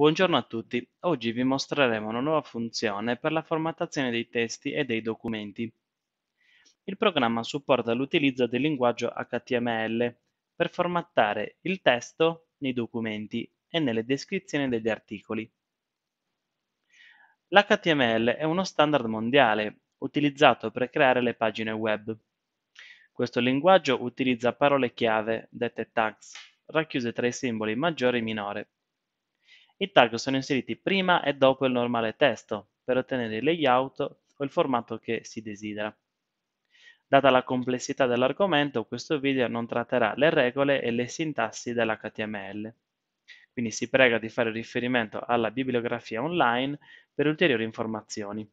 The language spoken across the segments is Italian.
Buongiorno a tutti, oggi vi mostreremo una nuova funzione per la formattazione dei testi e dei documenti. Il programma supporta l'utilizzo del linguaggio HTML per formattare il testo nei documenti e nelle descrizioni degli articoli. L'HTML è uno standard mondiale utilizzato per creare le pagine web. Questo linguaggio utilizza parole chiave, dette tags, racchiuse tra i simboli maggiore e minore i tag sono inseriti prima e dopo il normale testo per ottenere il layout o il formato che si desidera. Data la complessità dell'argomento, questo video non tratterà le regole e le sintassi dell'HTML. Quindi si prega di fare riferimento alla bibliografia online per ulteriori informazioni.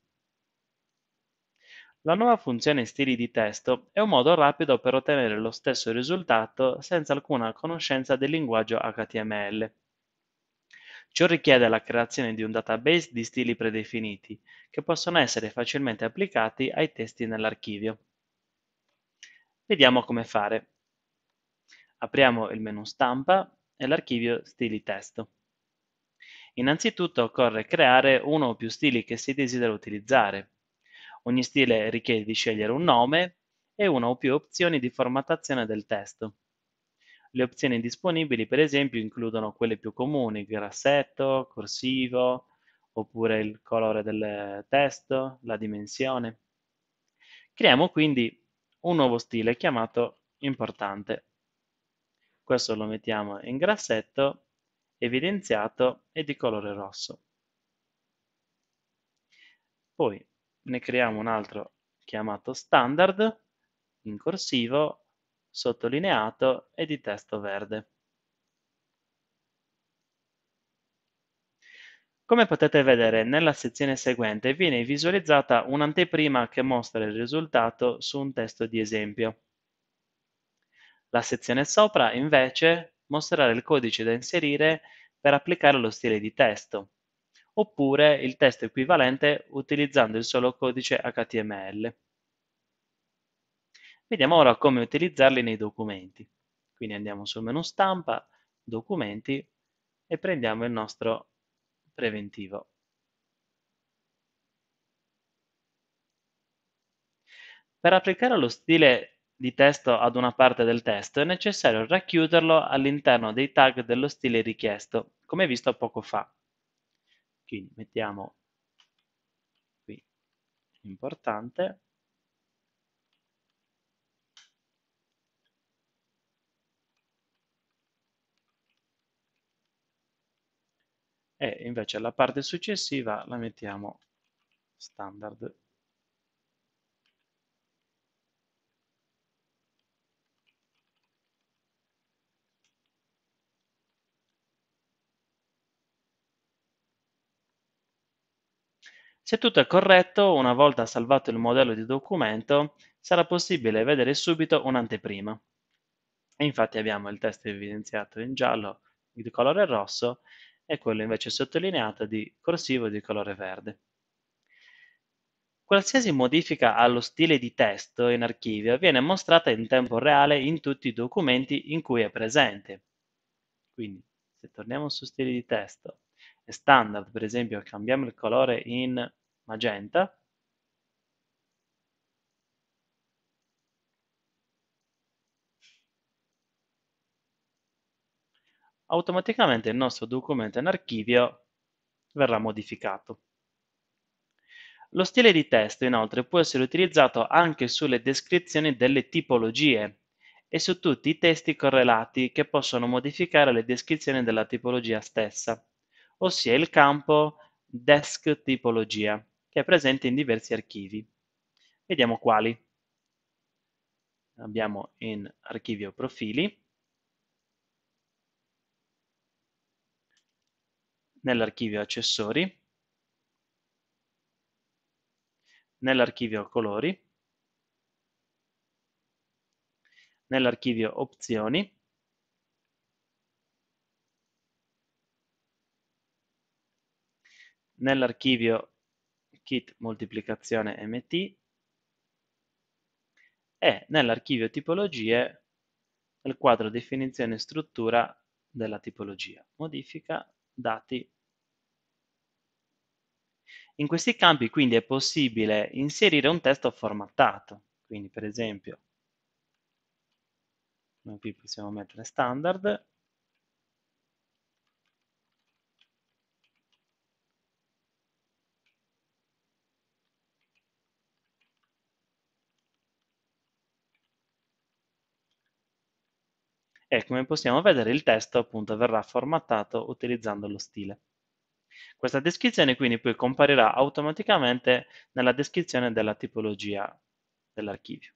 La nuova funzione stili di testo è un modo rapido per ottenere lo stesso risultato senza alcuna conoscenza del linguaggio HTML. Ciò richiede la creazione di un database di stili predefiniti, che possono essere facilmente applicati ai testi nell'archivio. Vediamo come fare. Apriamo il menu stampa e l'archivio stili testo. Innanzitutto occorre creare uno o più stili che si desidera utilizzare. Ogni stile richiede di scegliere un nome e una o più opzioni di formattazione del testo. Le opzioni disponibili, per esempio, includono quelle più comuni, grassetto, corsivo, oppure il colore del testo, la dimensione. Creiamo quindi un nuovo stile chiamato importante. Questo lo mettiamo in grassetto, evidenziato e di colore rosso. Poi ne creiamo un altro chiamato standard in corsivo sottolineato e di testo verde. Come potete vedere, nella sezione seguente viene visualizzata un'anteprima che mostra il risultato su un testo di esempio. La sezione sopra, invece, mostrerà il codice da inserire per applicare lo stile di testo, oppure il testo equivalente utilizzando il solo codice HTML. Vediamo ora come utilizzarli nei documenti. Quindi andiamo sul menu stampa, documenti e prendiamo il nostro preventivo. Per applicare lo stile di testo ad una parte del testo è necessario racchiuderlo all'interno dei tag dello stile richiesto, come visto poco fa. Quindi mettiamo qui importante e invece la parte successiva la mettiamo standard. Se tutto è corretto, una volta salvato il modello di documento, sarà possibile vedere subito un'anteprima. Infatti abbiamo il testo evidenziato in giallo di colore rosso e quello invece sottolineato di corsivo di colore verde. Qualsiasi modifica allo stile di testo in archivio viene mostrata in tempo reale in tutti i documenti in cui è presente. Quindi, se torniamo su stili di testo e standard, per esempio, cambiamo il colore in magenta, automaticamente il nostro documento in archivio verrà modificato. Lo stile di testo inoltre può essere utilizzato anche sulle descrizioni delle tipologie e su tutti i testi correlati che possono modificare le descrizioni della tipologia stessa, ossia il campo desk tipologia, che è presente in diversi archivi. Vediamo quali. Abbiamo in archivio profili, nell'archivio accessori, nell'archivio colori, nell'archivio opzioni, nell'archivio kit moltiplicazione mt e nell'archivio tipologie nel quadro definizione e struttura della tipologia. Modifica dati. In questi campi quindi è possibile inserire un testo formattato, quindi per esempio noi qui possiamo mettere standard e come possiamo vedere il testo appunto verrà formattato utilizzando lo stile. Questa descrizione quindi poi comparirà automaticamente nella descrizione della tipologia dell'archivio.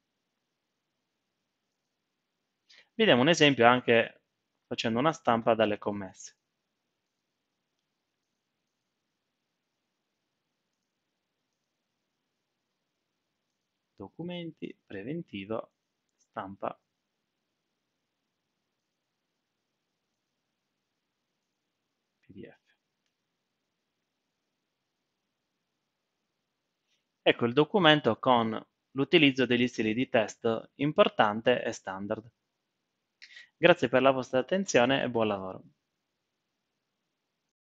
Vediamo un esempio anche facendo una stampa dalle commesse. Documenti, preventivo, stampa Ecco il documento con l'utilizzo degli stili di testo importante e standard. Grazie per la vostra attenzione e buon lavoro.